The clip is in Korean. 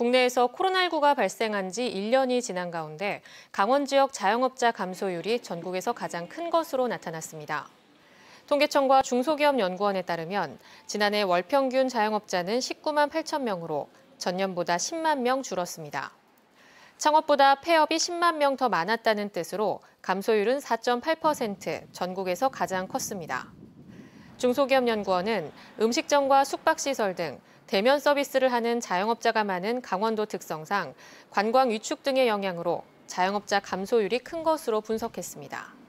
국내에서 코로나19가 발생한 지 1년이 지난 가운데 강원 지역 자영업자 감소율이 전국에서 가장 큰 것으로 나타났습니다. 통계청과 중소기업연구원에 따르면 지난해 월평균 자영업자는 19만 8천 명으로 전년보다 10만 명 줄었습니다. 창업보다 폐업이 10만 명 더 많았다는 뜻으로 감소율은 4.8% 전국에서 가장 컸습니다. 중소기업연구원은 음식점과 숙박시설 등 대면 서비스를 하는 자영업자가 많은 강원도 특성상 관광 위축 등의 영향으로 자영업자 감소율이 큰 것으로 분석했습니다.